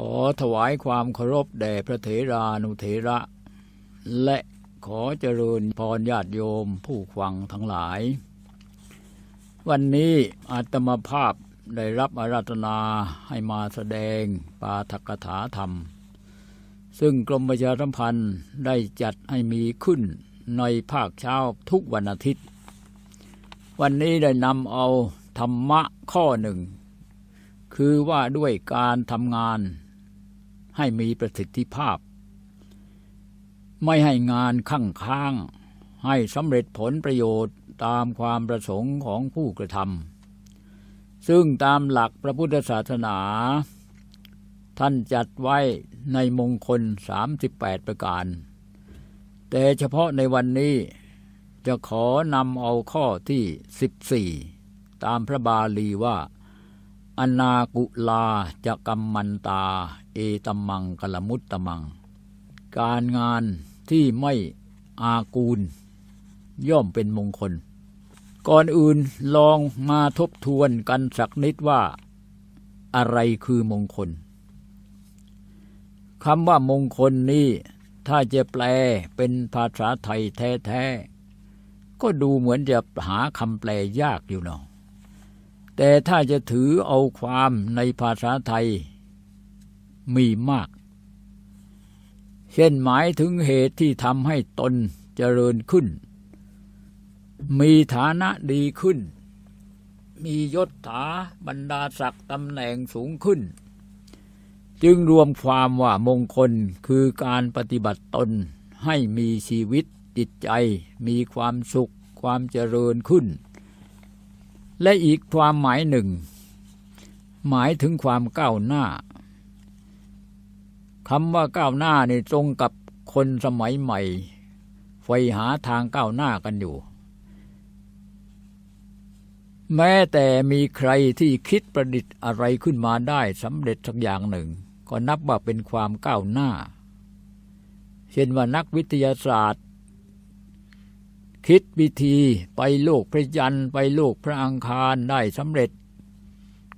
ขอถวายความเคารพแด่พระเถรานุเถระ และขอเจริญพรญาติโยมผู้ฟังทั้งหลาย วันนี้อาตมาภาพได้รับอาราธนาให้มาแสดงปาทกถาธรรม ซึ่งกรมประชาสัมพันธ์ได้จัดให้มีขึ้นในภาคเช้าทุกวันอาทิตย์ วันนี้ได้นำเอาธรรมะข้อหนึ่ง คือว่าด้วยการทำงานให้มีประสิทธิภาพ ไม่ให้งานข้างค้างให้สำเร็จผลประโยชน์ตามความประสงค์ของผู้กระทำซึ่งตามหลักพระพุทธศาสนา ท่านจัดไว้ในมงคล 38 ประการ แต่เฉพาะในวันนี้จะขอนำเอาข้อที่ 14 ตามพระบาลีว่าอนากุลาจะกรรมมันตาเอตมังกลมุตตมัง การงานที่ไม่อากูล ย่อมเป็นมงคล ก่อนอื่นลองมาทบทวนกันสักนิดว่า อะไรคือมงคลคำว่ามงคลนี้ถ้าจะแปลเป็นภาษาไทยแท้ๆ ก็ดูเหมือนจะหาคำแปลยากอยู่เนาะแต่ถ้าจะถือเอาความในภาษาไทย มีมาก เช่นหมายถึงเหตุที่ทำให้ตนเจริญขึ้น มีฐานะดีขึ้น มียศถาบรรดาศักดิ์ตำแหน่งสูงขึ้น จึงรวมความว่ามงคลคือการปฏิบัติตนให้มีชีวิตจิตใจ มีความสุขความเจริญขึ้นและอีกความหมายหนึ่ง หมายถึงความก้าวหน้าคำว่าก้าวหน้านี่ตรงกับคนสมัยใหม่ ไฟหาทางก้าวหน้ากันอยู่ แม้แต่มีใครที่คิดประดิษฐ์อะไรขึ้นมาได้สำเร็จสักอย่างหนึ่ง ก็นับว่าเป็นความก้าวหน้าเช่นว่านักวิทยาศาสตร์คิดวิธีไปโลกพระยัน์ไปโลกพระอังคารได้สำเร็จ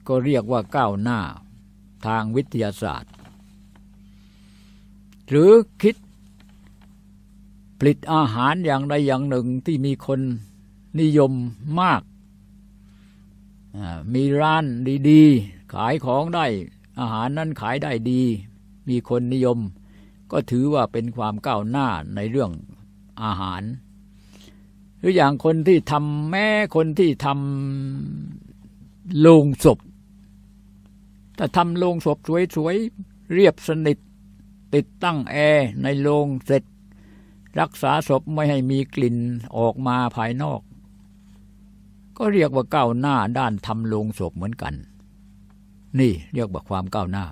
ก็เรียกว่าก้าวหน้าทางวิทยาศาสตร์หรือคิดผลิตอาหารอย่างใดอย่างหนึ่งที่มีคนนิยมมากมีร้านดีๆ ขายของได้อาหารนั้นขายได้ดี มีคนนิยม ก็ถือว่าเป็นความก้าวหน้าในเรื่องอาหารหรืออย่างคนที่ทำแม่คนที่ทำโลงศพถ้าทำโลงศพสวยๆ เรียบสนิท ติดตั้งแอร์ในโรงเสร็จ รักษาศพไม่ให้มีกลิ่นออกมาภายนอก ก็เรียกว่าก้าวหน้าด้านทำโลงศพเหมือนกัน นี่เรียกว่าความก้าวหน้า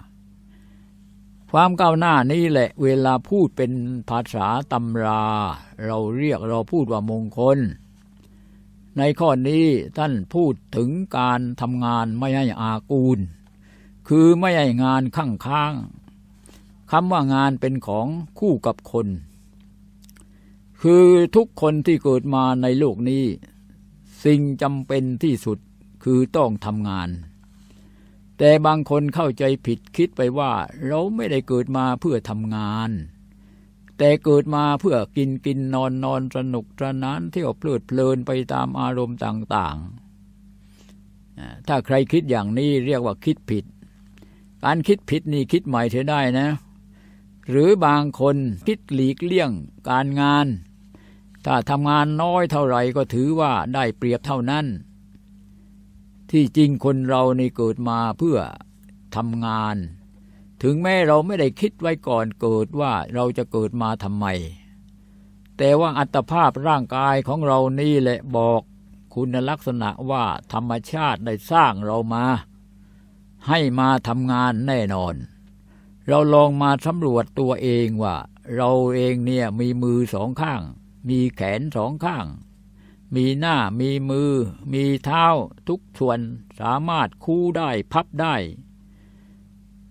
ความก้าวหน้านี้แหละเวลาพูดเป็นภาษาตำราเราเรียกเราพูดว่ามงคล ในข้อนี้ท่านพูดถึงการทำงานไม่ให้อากูล คือไม่ให้งานข้างค้างคำว่างานเป็นของคู่กับคน คือทุกคนที่เกิดมาในโลกนี้ สิ่งจำเป็นที่สุดคือต้องทำงานแต่บางคนเข้าใจผิดคิดไปว่าเราไม่ได้เกิดมาเพื่อทำงาน แต่เกิดมาเพื่อกินกินนอนนอนสนุกสนานเที่ยวเพลิดเพลินไปตามอารมณ์ต่างๆ ถ้าใครคิดอย่างนี้เรียกว่าคิดผิด การคิดผิดนี่คิดใหม่เถอะได้นะ หรือบางคนคิดหลีกเลี่ยงการงาน ถ้าทำงานน้อยเท่าไหร่ ก็ถือว่าได้เปรียบเท่านั้นที่จริงคนเราในเกิดมาเพื่อทำงาน ถึงแม้เราไม่ได้คิดไว้ก่อนเกิดว่าเราจะเกิดมาทำไม แต่ว่าอัตภาพร่างกายของเรานี่แหละบอก คุณลักษณะว่าธรรมชาติได้สร้างเรามา ให้มาทำงานแน่นอน เราลองมาสำรวจตัวเองว่า เราเองเนี่ยมีมือสองข้าง มีแขนสองข้างมีหน้ามีมือมีเท้าทุกส่วนสามารถคู่ได้พับได้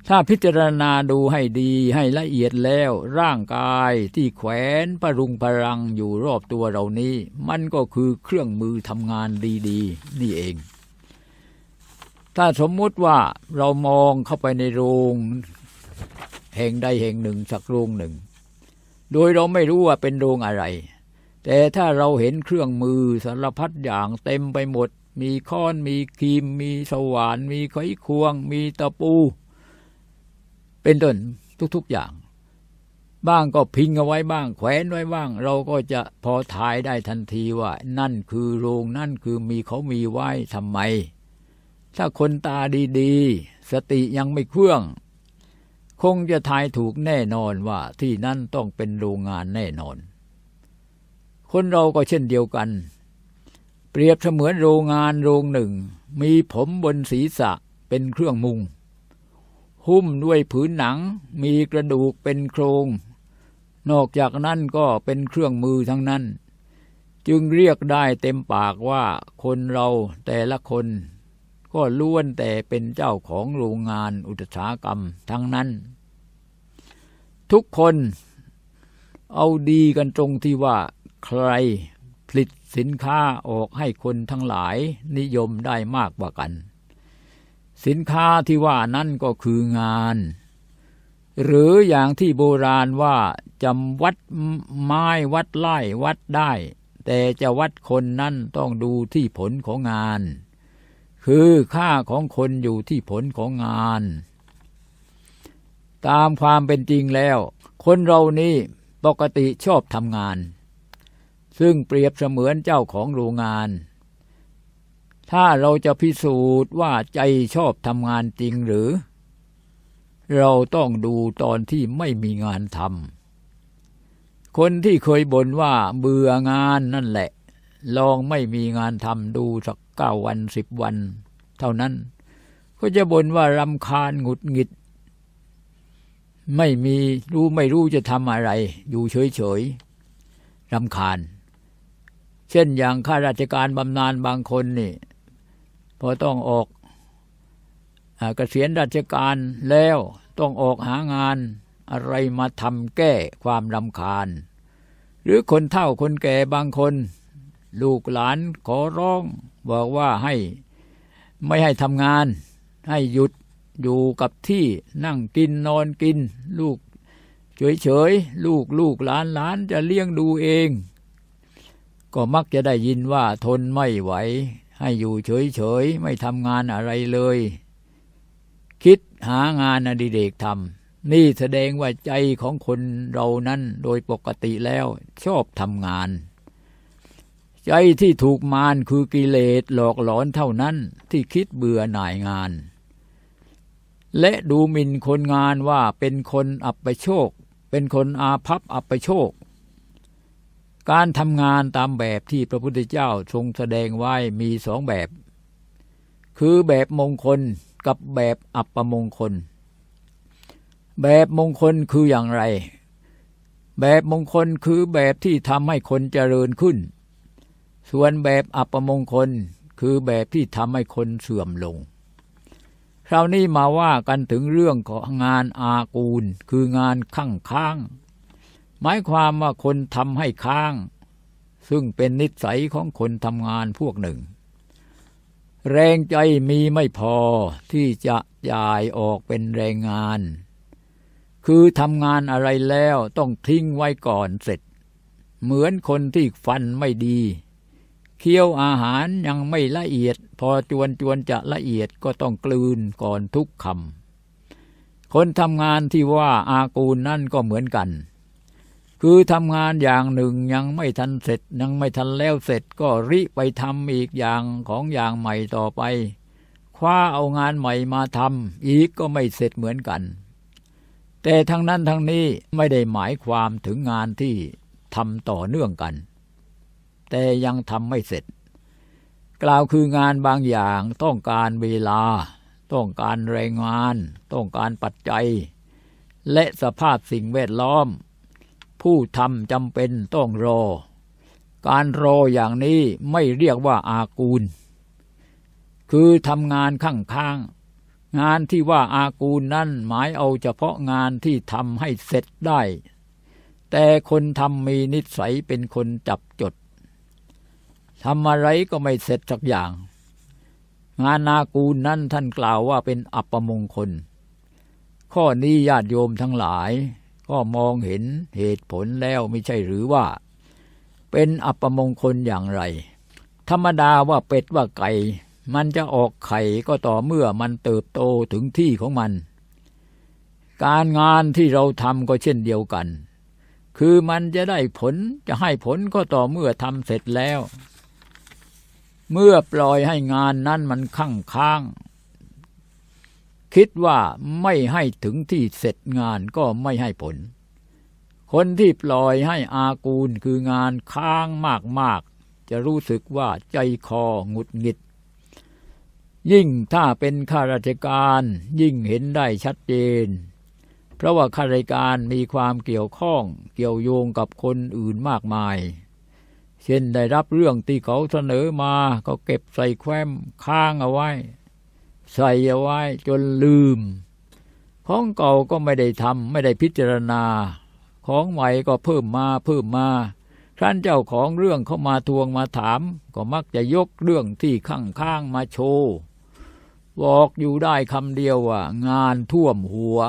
ถ้าพิจารณาดูให้ดีให้ละเอียดแล้วร่างกายที่แขวนประรุงพรังอยู่รอบตัวเรานี้ มันก็คือเครื่องมือทำงานดีๆนี่เอง ถ้าสมมติว่าเรามองเข้าไปในโรง แห่งใดแห่งหนึ่ง สักโรงหนึ่ง โดยเราไม่รู้ว่าเป็นโรงอะไรแต่ถ้าเราเห็นเครื่องมือสารพัดอย่างเต็มไปหมด มีค้อนมีครีม มีสว่าน มีไขควง มีตะปู เป็นต้นทุกๆอย่าง บ้างก็พิงเอาไว้บ้าง แขวนไว้บ้าง เราก็จะพอทายได้ทันทีว่า นั่นคือโรงนั่นคือมีเขามีไว้ทำไม ถ้าคนตาดี ๆ สติยังไม่เครื่อง คงจะทายถูกแน่นอนว่าที่นั่นต้องเป็นโรงงานแน่นอนคนเราก็เช่นเดียวกัน เปรียบเสมือนโรงงานโรงหนึ่ง มีผมบนศีรษะเป็นเครื่องมุง หุ้มด้วยผืนหนัง มีกระดูกเป็นโครง นอกจากนั้นก็เป็นเครื่องมือทั้งนั้น จึงเรียกได้เต็มปากว่าคนเราแต่ละคน ก็ล้วนแต่เป็นเจ้าของโรงงานอุตสาหกรรมทั้งนั้น ทุกคนเอาดีกันตรงที่ว่าใครผลิตสินค้าออกให้คนทั้งหลายนิยมได้มากกว่ากัน สินค้าที่ว่านั่นก็คืองาน หรืออย่างที่โบราณว่าจำวัดไม้วัดไล่วัดได้ แต่จะวัดคนนั่นต้องดูที่ผลของงาน คือค่าของคนอยู่ที่ผลของงาน ตามความเป็นจริงแล้ว คนเรานี่ปกติชอบทำงานซึ่งเปรียบเสมือนเจ้าของโรงงาน ถ้าเราจะพิสูจน์ว่าใจชอบทำงานจริงหรือ เราต้องดูตอนที่ไม่มีงานทำ คนที่เคยบ่นว่าเบื่องานนั่นแหละ ลองไม่มีงานทำดูสักเก้าวันสิบวัน เท่านั้น ก็จะบ่นว่ารำคาญหงุดหงิด ไม่มีรู้ไม่รู้จะทำอะไรอยู่เฉยๆรำคาญเช่นอย่างข้าราชการบำนาญบางคนนี่พอต้องออกเกษียณราชการแล้วต้องออกหางานอะไรมาทำแก้ความรำคาญ หรือคนเฒ่าคนแก่บางคน ลูกหลานขอร้องบอกว่าให้ไม่ให้ทำงานให้หยุดอยู่กับที่นั่งกินนอนกิน ลูกเฉยๆลูกลูกหลานหลานจะเลี้ยงดูเองก็มักจะได้ยินว่าทนไม่ไหว ให้อยู่เฉยๆไม่ทำงานอะไรเลย คิดหางานอดิเรกทำนี่แสดงว่าใจของคนเรานั้นโดยปกติแล้วชอบทำงาน ใจที่ถูกมารคือกิเลสหลอกหลอนเท่านั้นที่คิดเบื่อหน่ายงาน และดูหมิ่นคนงานว่าเป็นคนอับไปโชค เป็นคนอาภัพอับไปโชคการทำงานตามแบบที่พระพุทธเจ้าทรงแสดงไว้มีสองแบบ คือแบบมงคลกับแบบอัปมงคล แบบมงคลคืออย่างไร แบบมงคลคือแบบที่ทำให้คนเจริญขึ้น ส่วนแบบอัปมงคลคือแบบที่ทำให้คนเสื่อมลงคราวนี้มาว่ากันถึงเรื่องของงานอากูล คืองานข้างข้างหมายความว่าคนทำให้ค้าง ซึ่งเป็นนิสัยของคนทำงานพวกหนึ่ง แรงใจมีไม่พอที่จะย่ายออกเป็นแรงงาน คือทำงานอะไรแล้วต้องทิ้งไว้ก่อนเสร็จ เหมือนคนที่ฟันไม่ดี เคี้ยวอาหารยังไม่ละเอียดพอจวนจวนจะละเอียดก็ต้องกลืนก่อนทุกคำคนทำงานที่ว่าอากูนั่นก็เหมือนกันคือทำงานอย่างหนึ่งยังไม่ทันเสร็จยังไม่ทันแล้วเสร็จก็ริไปทำอีกอย่างของอย่างใหม่ต่อไปคว้าเอางานใหม่มาทำอีกก็ไม่เสร็จเหมือนกัน แต่ทั้งนั้นทั้งนี้ไม่ได้หมายความถึงงานที่ทำต่อเนื่องกัน แต่ยังทำไม่เสร็จ กล่าวคืองานบางอย่างต้องการเวลา ต้องการแรงงาน ต้องการปัจจัย และสภาพสิ่งแวดล้อมผู้ทำจำเป็นต้องรอ การรออย่างนี้ไม่เรียกว่าอากูล คือทำงานข้างๆงานที่ว่าอากูลนั่นหมายเอาเฉพาะงานที่ทำให้เสร็จได้ แต่คนทำมีนิสัยเป็นคนจับจดทำอะไรก็ไม่เสร็จสักอย่าง งานอากูลนั้นท่านกล่าวว่าเป็นอัปมงคล ข้อนี้ญาติโยมทั้งหลายก็มองเห็นเหตุผลแล้วไม่ใช่หรือว่า เป็นอัปมงคลอย่างไร ธรรมดาว่าเป็ดว่าไก่ มันจะออกไข่ก็ต่อเมื่อมันเติบโตถึงที่ของมัน การงานที่เราทำก็เช่นเดียวกัน คือมันจะได้ผลจะให้ผลก็ต่อเมื่อทำเสร็จแล้ว เมื่อปล่อยให้งานนั้นมันคั่งค้างคิดว่าไม่ให้ถึงที่เสร็จงานก็ไม่ให้ผล คนที่ปล่อยให้อากูลคืองานค้างมากๆ จะรู้สึกว่าใจคอหงุดหงิด ยิ่งถ้าเป็นข้าราชการยิ่งเห็นได้ชัดเจน เพราะว่าข้าราชการมีความเกี่ยวข้องเกี่ยวโยงกับคนอื่นมากมาย เช่นได้รับเรื่องที่เขาเสนอมา ก็เก็บใส่แคว้มค้างเอาไว้ใส่เอาไว้จนลืม ของเก่าก็ไม่ได้ทำไม่ได้พิจารณา ของใหม่ก็เพิ่มมาเพิ่มมาท่านเจ้าของเรื่องเข้ามาทวงมาถาม ก็มักจะยกเรื่องที่ข้างๆมาโชว์บอกอยู่ได้คำเดียวว่างานท่วมหัว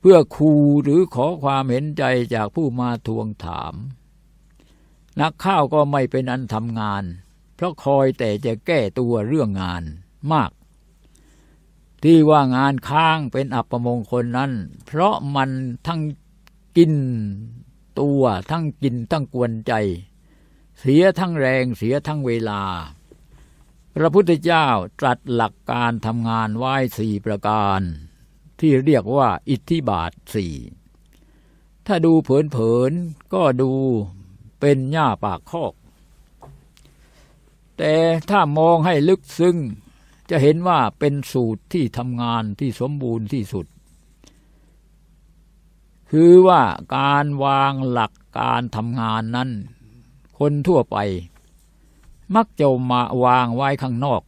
เพื่อคูหรือขอความเห็นใจจากผู้มาทวงถาม นักข้าวก็ไม่เป็นอันทำงาน เพราะคอยแต่จะแก้ตัวเรื่องงานมากที่ว่างานค้างเป็นอัปมงคลนั้น เพราะมันทั้งกินตัวทั้งกินทั้งกวนใจ เสียทั้งแรงเสียทั้งเวลา พระพุทธเจ้าตรัสหลักการทำงานไว้สี่ประการ ที่เรียกว่าอิทธิบาทสี่ถ้าดูเผินๆก็ดูเป็นหญ้าปากคอก แต่ถ้ามองให้ลึกซึ้งจะเห็นว่าเป็นสูตรที่ทำงานที่สมบูรณ์ที่สุด คือว่าการวางหลักการทำงานนั้น คนทั่วไปมักจะมาวางไว้ข้างนอก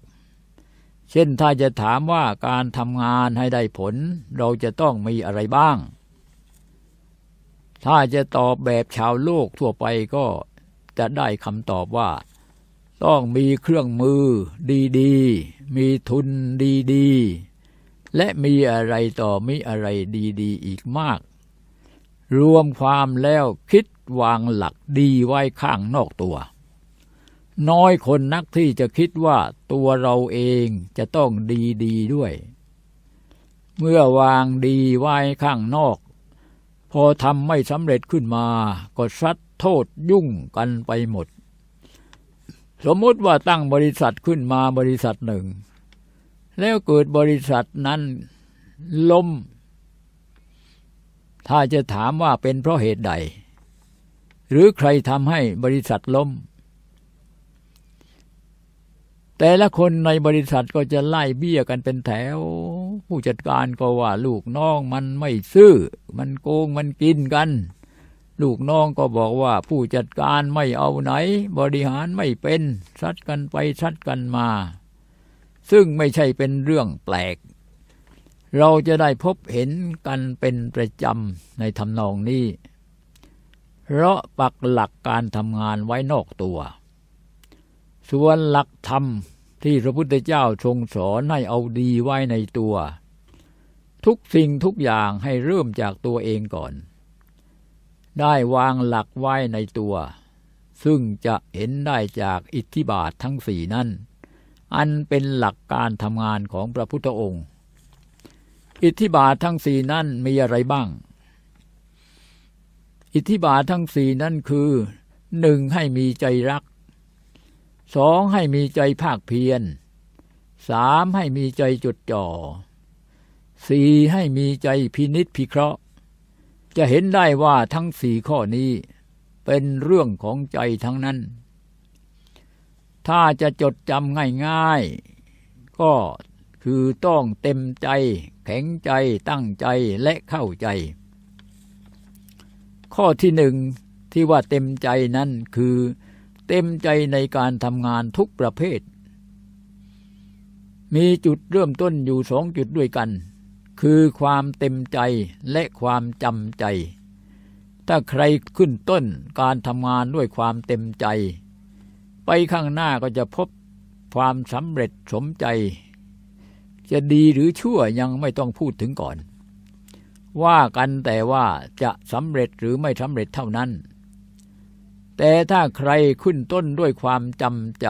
เช่นถ้าจะถามว่าการทำงานให้ได้ผล เราจะต้องมีอะไรบ้าง ถ้าจะตอบแบบชาวโลกทั่วไปก็จะได้คำตอบว่าต้องมีเครื่องมือดี ๆ มีทุนดีๆ และมีอะไรต่อมีอะไรดี ๆ อีกมาก รวมความแล้วคิดวางหลักดีไว้ข้างนอกตัว น้อยคนนักที่จะคิดว่าตัวเราเองจะต้องดีดด้วย เมื่อวางดีไว้ข้างนอก พอทำไม่สำเร็จขึ้นมาก็ซัดโทษยุ่งกันไปหมดสมมติว่าตั้งบริษัทขึ้นมาบริษัทหนึ่ง แล้วเกิดบริษัทนั้นล้มถ้าจะถามว่าเป็นเพราะเหตุใด หรือใครทำให้บริษัทล้ม แต่ละคนในบริษัทก็จะไล่เบี้ยกันเป็นแถว ผู้จัดการก็ว่าลูกน้องมันไม่ซื่อมันโกงมันกินกันลูกน้องก็บอกว่าผู้จัดการไม่เอาไหน บริหารไม่เป็นซัดกันไปซัดกันมา ซึ่งไม่ใช่เป็นเรื่องแปลก เราจะได้พบเห็นกันเป็นประจำในทำนองนี้เพราะปักหลักการทำงานไว้นอกตัวส่วนหลักธรรมที่พระพุทธเจ้าทรงสอนให้เอาดีไว้ในตัว ทุกสิ่งทุกอย่างให้เริ่มจากตัวเองก่อนได้วางหลักไว้ในตัว ซึ่งจะเห็นได้จากอิทธิบาททั้งสี่นั่นอันเป็นหลักการทำงานของพระพุทธองค์ อิทธิบาททั้งสี่นั่นมีอะไรบ้าง อิทธิบาททั้งสี่นั่นคือหนึ่งให้มีใจรักสองให้มีใจภาคเพียรสามให้มีใจจดจ่อสี่ให้มีใจพินิษพิเคราะห์จะเห็นได้ว่าทั้งสี่ข้อนี้เป็นเรื่องของใจทั้งนั้น ถ้าจะจดจำง่ายๆ ก็คือต้องเต็มใจ แข็งใจตั้งใจและเข้าใจ ข้อที่หนึ่งที่ว่าเต็มใจนั้นคือเต็มใจในการทำงานทุกประเภท มีจุดเริ่มต้นอยู่สองจุดด้วยกันคือความเต็มใจและความจำใจ ถ้าใครขึ้นต้นการทำงานด้วยความเต็มใจ ไปข้างหน้าก็จะพบความสำเร็จสมใจ จะดีหรือชั่วยังไม่ต้องพูดถึงก่อน ว่ากันแต่ว่าจะสำเร็จหรือไม่สำเร็จเท่านั้น แต่ถ้าใครขึ้นต้นด้วยความจำใจ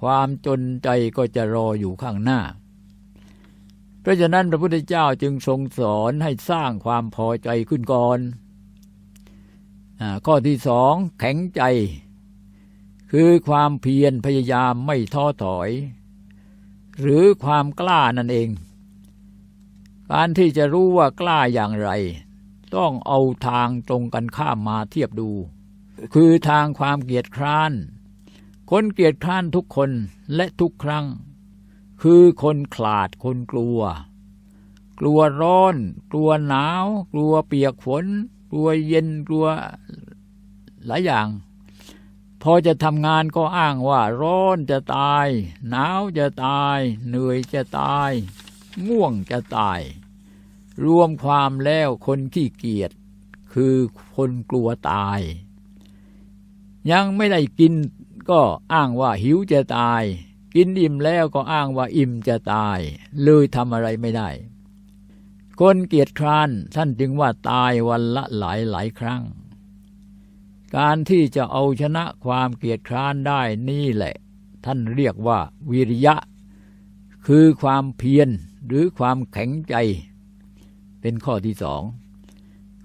ความจนใจก็จะรออยู่ข้างหน้าเพราะฉะนั้นพระพุทธเจ้าจึงทรงสอนให้สร้างความพอใจขึ้นก่อนอข้อที่สองแข็งใจ คือความเพียรพยายามไม่ท้อถอย หรือความกล้านั่นเอง การที่จะรู้ว่ากล้าอย่างไร ต้องเอาทางตรงกันข้ามมาเทียบดู คือทางความเกียดคร้าน คนเกียดคร้านทุกคนและทุกครั้งคือคนขลาดคนกลัว กลัวร้อน กลัวหนาว กลัวเปียกฝน กลัวเย็นกลัวหลายอย่าง พอจะทำงานก็อ้างว่าร้อนจะตาย หนาวจะตาย เหนื่อยจะตายง่วงจะตาย รวมความแล้วคนขี้เกียจคือคนกลัวตาย ยังไม่ได้กินก็อ้างว่าหิวจะตายกินอิ่มแล้วก็อ้างว่าอิ่มจะตายเลยทำอะไรไม่ได้ คนเกียจคร้านท่านจึงว่าตายวันละหลายหลายครั้ง การที่จะเอาชนะความเกียจคร้านได้นี่แหละ ท่านเรียกว่าวิริยะ คือความเพียรหรือความแข็งใจ เป็นข้อที่สอง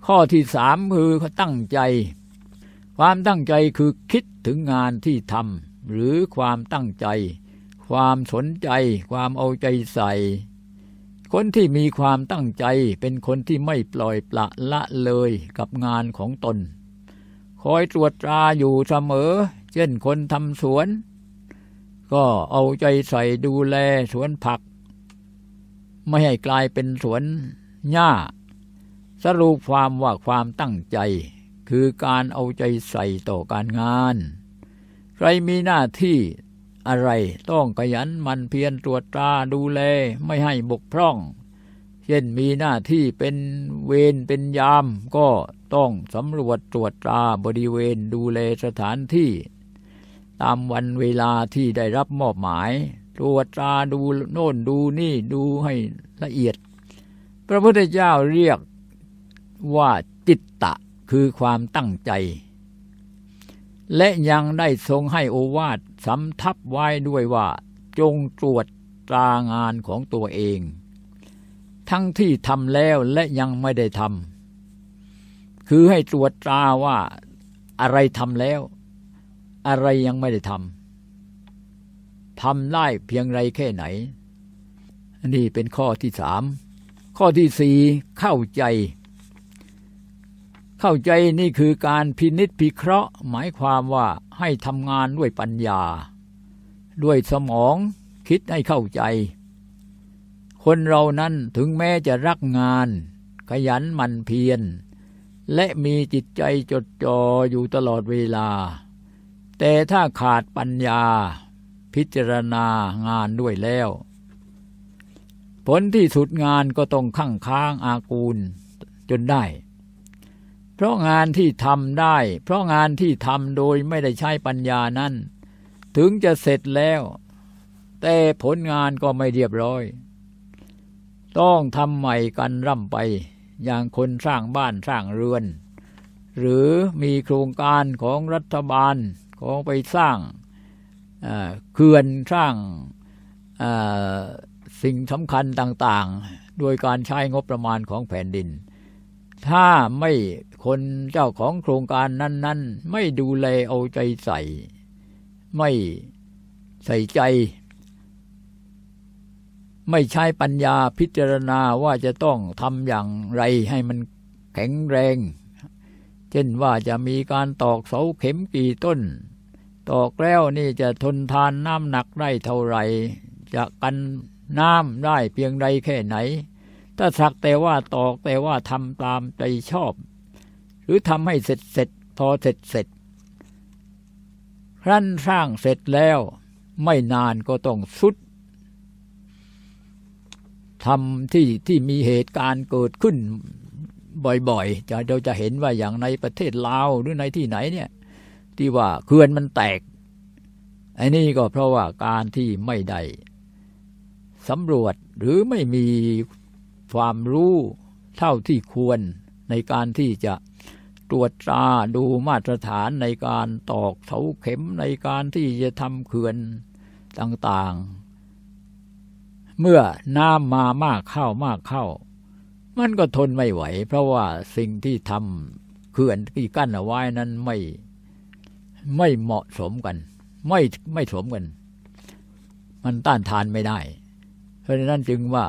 ข้อที่สามคือตั้งใจ ความตั้งใจคือคิดถึงงานที่ทำหรือความตั้งใจความสนใจความเอาใจใส่คนที่มีความตั้งใจเป็นคนที่ไม่ปล่อยปละละเลยกับงานของตน คอยตรวจตราอยู่เสมอ เช่นคนทำสวน ก็เอาใจใส่ดูแลสวนผัก ไม่ให้กลายเป็นสวนหญ้า สรุปความว่าความตั้งใจ คือการเอาใจใส่ต่อการงาน ใครมีหน้าที่อะไรต้องขยันมันเพียรตรวจตราดูแลไม่ให้บกพร่อง เช่นมีหน้าที่เป็นเวรเป็นยามก็ต้องสำรวจตรวจตราบริเวณดูแลสถานที่ ตามวันเวลาที่ได้รับมอบหมาย ตรวจตราดูโน่นดูนี่ดูให้ละเอียด พระพุทธเจ้าเรียกว่าจิตตะคือความตั้งใจและยังได้ทรงให้โอวาทสำทับไว้ด้วยว่า จงตรวจตรางานของตัวเอง ทั้งที่ทำแล้วและยังไม่ได้ทำคือให้ตรวจตราว่าอะไรทำแล้ว อะไรยังไม่ได้ทำทำได้เพียงไรแค่ไหน นี่เป็นข้อที่สามข้อที่สี่เข้าใจเข้าใจนี่คือการพินิษพิเคราะห์หมายความว่าให้ทำงานด้วยปัญญา ด้วยสมองคิดให้เข้าใจ คนเรานั้นถึงแม้จะรักงาน ขยันมันเพียรและมีจิตใจจดจ่ออยู่ตลอดเวลา แต่ถ้าขาดปัญญา พิจารณา งานด้วยแล้ว ผลที่สุดงานก็ต้องข้างค้างอากูลจนได้เพราะงานที่ทำได้ เพราะงานที่ทำโดยไม่ได้ใช้ปัญญานั้น ถึงจะเสร็จแล้ว แต่ ผลงานก็ไม่เรียบร้อย ต้องทำใหม่กันร่ำไปอย่างคน สร้างบ้านสร้าง เรือน หรือมีโครงการของรัฐบาลของไปสร้างเขื่อนสร้างสิ่งสำคัญต่าง ๆ โดยการ ใช้ งบประมาณของแผ่นดิน ถ้าไม่คนเจ้าของโครงการนั้น ๆ ไม่ดูแลเอาใจใส่ ไม่ใส่ใจ ไม่ใช้ปัญญาพิจารณาว่าจะต้องทำอย่างไรให้มันแข็งแรง เช่นว่าจะมีการตอกเสาเข็มกี่ต้น ตอกแล้วนี่จะทนทานน้ำหนักได้เท่าไหร่จะกันน้ำได้เพียงใดแค่ไหน ถ้าสักแต่ว่าตอกแต่ว่าทำตามใจชอบรือทำให้เสร็จเสร็จพอเสร็จเสร็จรั้นสร้างเสร็จแล้ว ไม่นานก็ต้องสุดทำที่ที่มีเหตุการณ์เกิดขึ้นบ่อยๆจะเราจะเห็นว่าอย่างในประเทศลาวหรือ ในที่ไหนเนี่ย ที่ว่าเขื่อนมันแตก ไอ้นี่ก็เพราะว่าการที่ไม่ได้สำรวจหรือไม่มีความรู้เท่าที่ควรในการที่จะตรวจตราดูมาตรฐานในการตอกเสาเข็มในการที่จะทำเขื่อนต่างๆ เมื่อน้ำมามากเข้ามากเข้า มันก็ทนไม่ไหว เพราะว่าสิ่งที่ทำเขื่อนที่กั้นเอาไว้นั้นไม่ไม่เหมาะสมกัน ไม่ไม่สมกันมันต้านทานไม่ได้ เพราะฉะนั้นจึงว่า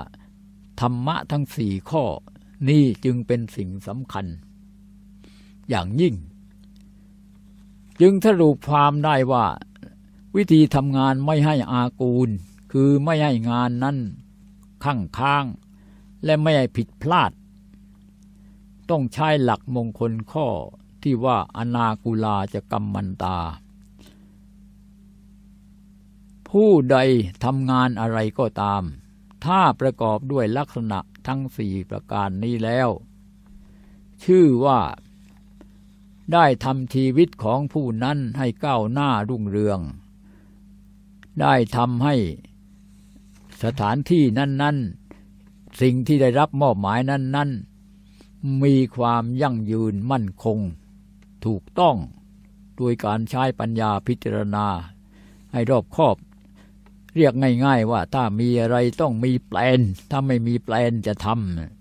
ธรรมะทั้งสี่ข้อนี่จึงเป็นสิ่งสำคัญอย่างยิ่ง จึงถรุปความได้ว่า วิธีทำงานไม่ให้อากูล คือไม่ให้งานนั้นข้างค้าง และไม่ให้ผิดพลาด ต้องใช้หลักมงคลข้อที่ว่าอนากุลาจะกรรมันตา ผู้ใดทำงานอะไรก็ตาม ถ้าประกอบด้วยลักษณะทั้งสี่ประการนี้แล้ว ชื่อว่าได้ทำชีวิตของผู้นั้นให้ก้าวหน้ารุ่งเรือง ได้ทำให้สถานที่นั้น ๆ สิ่งที่ได้รับมอบหมายนั้น ๆ มีความยั่งยืนมั่นคง ถูกต้อง โดยการใช้ปัญญาพิจารณา ให้รอบคอบ เรียกง่ายๆ ว่า ถ้ามีอะไรต้องมีแปลน ถ้าไม่มีแปลนจะท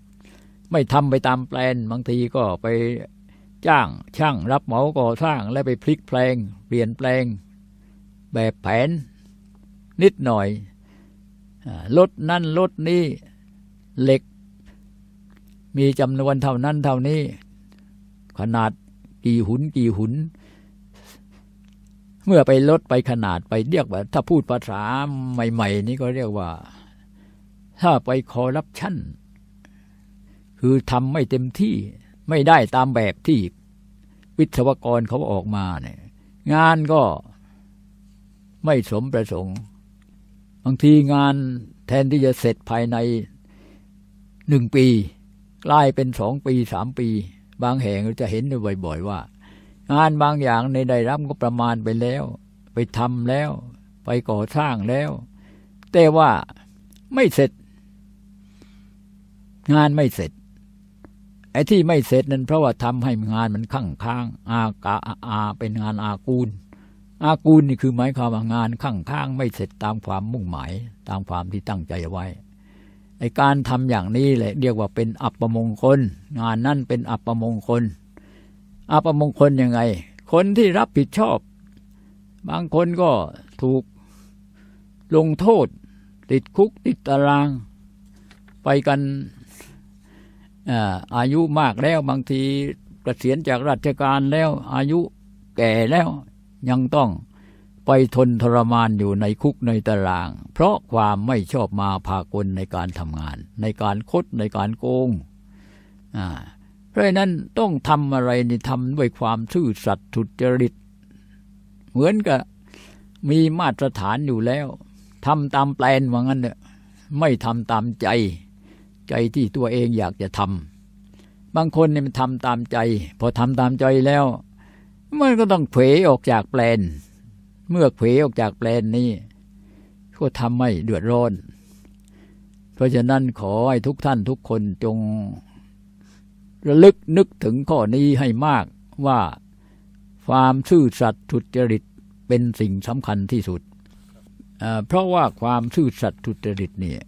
ำไม่ทำไปตามแปลนบางทีก็ไปจ้างช่างรับเหมาก่อสร้าง และไปพลิกแปลง เปลี่ยนแปลงแบบแผนนิดหน่อย ลดนั่นลดนี่เหล็กมีจำนวนเท่านั้นเท่านี้ ขนาดกี่หุนกี่หุน เมื่อไปลดไปขนาดไปเรียกว่าถ้าพูดภาษาใหม่ ๆ นี่ก็เรียกว่า ถ้าไปคอรับชัน คือทำไม่เต็มที่ไม่ได้ตามแบบที่วิศวกรเขาออกมาเนี่ยงานก็ไม่สมประสงค์ บางทีงานแทนที่จะเสร็จภายในหนึ่งปี กลายเป็นสองปีสามปี บางแห่งเราจะเห็นบ่อย ๆ ว่า งานบางอย่างในได้รับก็ประมาณไปแล้ว ไปทำแล้ว ไปก่อสร้างแล้ว แต่ว่าไม่เสร็จ งานไม่เสร็จไอ้ที่ไม่เสร็จนั้น เพราะว่าทำให้งานมันข้างค้าง อากาอา เป็นงานอากูล อากูลนี่คือหมายความว่างานข้างค้างไม่เสร็จตามความมุ่งหมาย ตามความที่ตั้งใจไว้ไอ้การทำอย่างนี้แหละเรียกว่าเป็นอัปมงคล งานนั่นเป็นอัปมงคลอัปมงคลยังไง คนที่รับผิดชอบ บางคนก็ถูกลงโทษ ติดคุกติดตารางไปกันอายุมากแล้วบางทีเกษียณจากราชการแล้ว อายุแก่แล้วยังต้องไปทนทรมานอยู่ในคุกในตาราง เพราะความไม่ชอบมาพากลในการทำงาน ในการคดในการโกงเพราะนั้นต้องทำอะไรนทำด้วยความซื่อสัตย์ทุจริตเหมือนกับมีมาตรฐานอยู่แล้วทำตามแปลนว่างั้นเนอะไม่ทำตามใจใจที่ตัวเองอยากจะทำบางคนเนี่ยมันทำตามใจ พอทำตามใจแล้ว มันก็ต้องเผยออกจากแปลน เมื่อเผยออกจากแปลนนี้ ก็ทำไม่เดือดร้อน เพราะฉะนั้นขอให้ทุกท่านทุกคนจงระลึกนึกถึงข้อนี้ให้มากว่าความซื่อสัตย์ทุจริตเป็นสิ่งสำคัญที่สุดเพราะว่าความซื่อสัตย์ทุจริตเนี่ย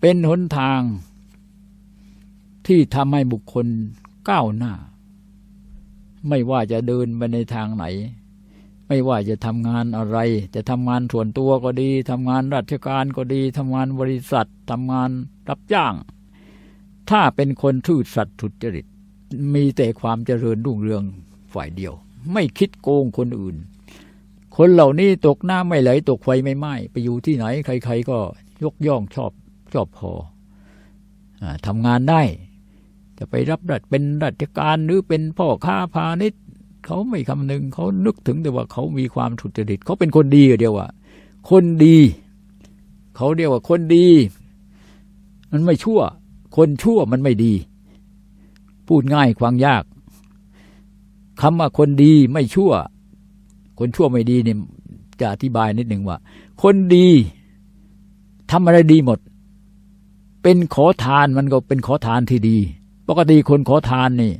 เป็นหนทาง ที่ทำให้บุคคลก้าวหน้า ไม่ว่าจะเดินไปในทางไหน ไม่ว่าจะทำงานอะไร จะทำงานส่วนตัวก็ดี ทำงานราชการก็ดี ทำงานบริษัท ทำงานรับจ้าง ถ้าเป็นคนทื่อสัตย์ทุจริต มีแต่ความเจริญรุ่งเรืองฝ่ายเดียว ไม่คิดโกงคนอื่น คนเหล่านี้ตกหน้าไม่ไหล ตกไฟไม่ไหม้ไปอยู่ที่ไหน ใครๆก็ยกย่องชอบจบพออทำงานได้ จะไปรับราชเป็นราชการหรือเป็นพ่อค้าพาณิชย์เขาไม่คำนึงเขานึกถึงแต่ว่าเขามีความถุจริตเขาเป็นคนดีเดียวว่าคนดีเขาเรียกว่าคนดี มันไม่ชั่ว คนชั่วมันไม่ดี พูดง่ายควางยากคำว่าคนดีไม่ชั่ว คนชั่วไม่ดีเนี่ยจะอธิบายนิดหนึ่งว่า คนดีทำอะไรดีหมดเป็นขอทานมันก็เป็นขอทานที่ดี ปกติคนขอทานนี่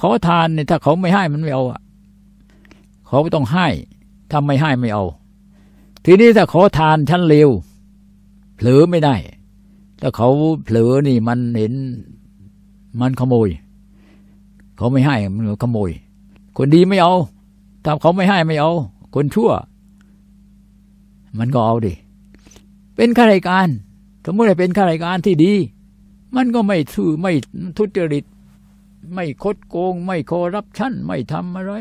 ขอทานนี่ถ้าเขาไม่ให้มันไม่เอาอ่ะเขาต้องให้ถ้าไม่ให้ไม่เอา ทีนี้ถ้าขอทานชั้นเลวเผลอไม่ได้ ถ้าเขาเผลอนี่ มันเห็น มันขโมย เขาไม่ให้มันขโมย คนดีไม่เอา ถ้าเขาไม่ให้ไม่เอา คนชั่ว มันก็เอาดิเป็นข้าราชการสมมติเป็นข้าราชการที่ดี มันก็ไม่ซื่อไม่ทุจริต ไม่คดโกง ไม่คอรับชั้นไม่ทำอะไร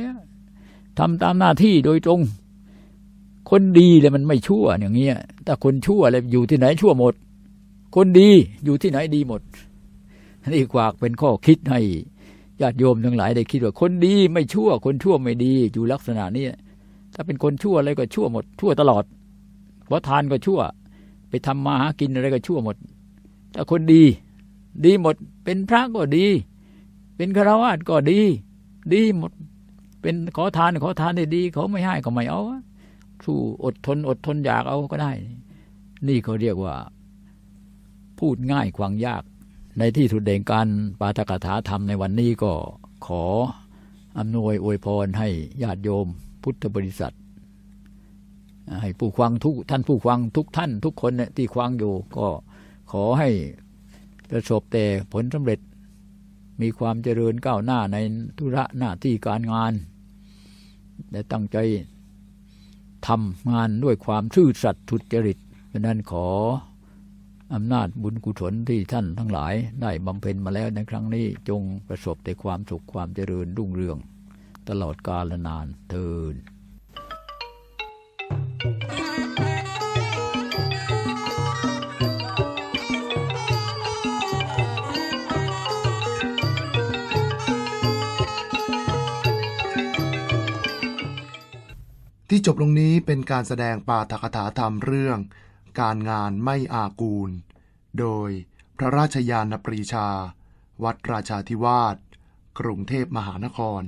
ทำตามหน้าที่โดยตรง คนดีเลยมันไม่ชั่วอย่างเงี้ยแต่คนชั่วเลยอยู่ที่ไหนชั่วหมด คนดีอยู่ที่ไหนดีหมด นี่กวากเป็นข้อคิดให้ญาติโยมทั้งหลายได้คิดว่าคนดีไม่ชั่ว คนชั่วไม่ดีอยู่ลักษณะนี้ถ้าเป็นคนชั่วอะไรก็ชั่วหมด ชั่วตลอดเพราะทานก็ชั่วไปทำมาหากินอะไรก็ชั่วหมด แต่คนดีดีหมด เป็นพระก็ดี เป็นฆราวาสก็ดี ดีหมด เป็นขอทานขอทานได้ดี เขาไม่ให้ก็ไม่เอาสู้อดทนอดทนอยากเอาก็ได้ นี่เขาเรียกว่า พูดง่ายควางยาก ในที่สุดเด่งการปาฐกถาธรรมในวันนี้ก็ขออำนวยอวยพรให้ญาติโยมพุทธบริษัทให้ผู้ฟังทุกท่านผู้ฟังทุกท่าน ทุกคนเนี่ยที่ฟังอยู่ ก็ขอให้ประสบแต่ผลสำเร็จ มีความเจริญก้าวหน้าในธุระหน้าที่การงานและตั้งใจทำงานด้วยความชื่อสัตย์ทุจริตเพราะนั้นขออำนาจบุญกุศลที่ท่านทั้งหลาย ได้บำเพ็ญมาแล้วในครั้งนี้จงประสบแต่ความสุขความเจริญรุ่งเรือง ตลอดกาลนานเทินจบลงนี้เป็นการแสดงปาฐกถาธรรมเรื่องการงานไม่อากูล โดยพระราชยานปรีชา วัดราชาธิวาสกรุงเทพมหานคร